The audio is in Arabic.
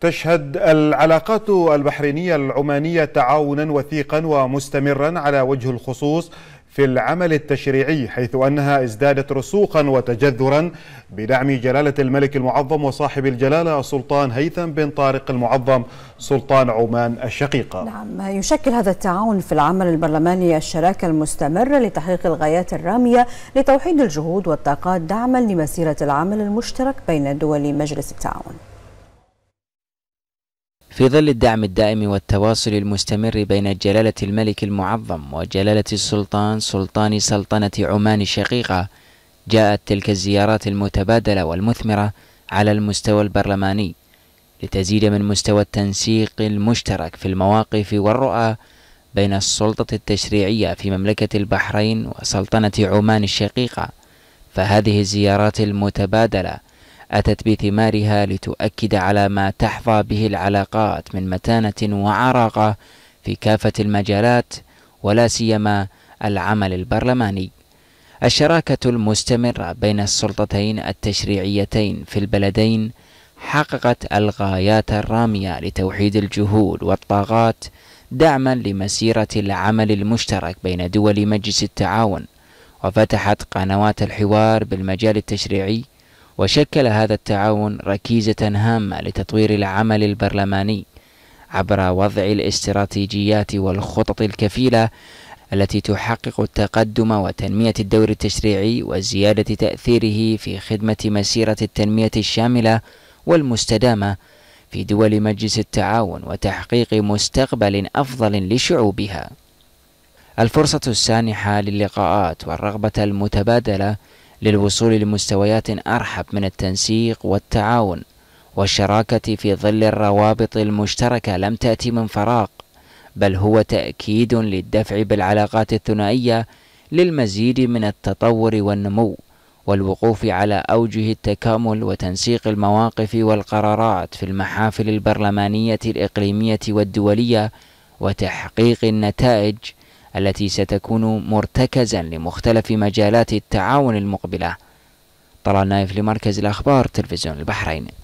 تشهد العلاقات البحرينية العمانية تعاونا وثيقا ومستمرا على وجه الخصوص في العمل التشريعي حيث أنها ازدادت رسوخا وتجذرا بدعم جلالة الملك المعظم وصاحب الجلالة السلطان هيثم بن طارق المعظم سلطان عمان الشقيقة نعم يشكل هذا التعاون في العمل البرلماني الشراكة المستمرة لتحقيق الغايات الرامية لتوحيد الجهود والطاقات دعما لمسيرة العمل المشترك بين دول مجلس التعاون في ظل الدعم الدائم والتواصل المستمر بين جلالة الملك المعظم وجلالة السلطان سلطان سلطنة عمان الشقيقة جاءت تلك الزيارات المتبادلة والمثمرة على المستوى البرلماني لتزيد من مستوى التنسيق المشترك في المواقف والرؤى بين السلطة التشريعية في مملكة البحرين وسلطنة عمان الشقيقة فهذه الزيارات المتبادلة أتت بثمارها لتؤكد على ما تحظى به العلاقات من متانة وعراقة في كافة المجالات ولا سيما العمل البرلماني. الشراكة المستمرة بين السلطتين التشريعيتين في البلدين حققت الغايات الرامية لتوحيد الجهود والطاقات دعما لمسيرة العمل المشترك بين دول مجلس التعاون وفتحت قنوات الحوار بالمجال التشريعي وشكل هذا التعاون ركيزة هامة لتطوير العمل البرلماني عبر وضع الاستراتيجيات والخطط الكفيلة التي تحقق التقدم وتنمية الدور التشريعي وزيادة تأثيره في خدمة مسيرة التنمية الشاملة والمستدامة في دول مجلس التعاون وتحقيق مستقبل أفضل لشعوبها. الفرصة السانحة للقاءات والرغبة المتبادلة للوصول لمستويات أرحب من التنسيق والتعاون والشراكة في ظل الروابط المشتركة لم تأتي من فراغ بل هو تأكيد للدفع بالعلاقات الثنائية للمزيد من التطور والنمو والوقوف على أوجه التكامل وتنسيق المواقف والقرارات في المحافل البرلمانية الإقليمية والدولية وتحقيق النتائج التي ستكون مرتكزا لمختلف مجالات التعاون المقبله طلال نايف لمركز الاخبار تلفزيون البحرين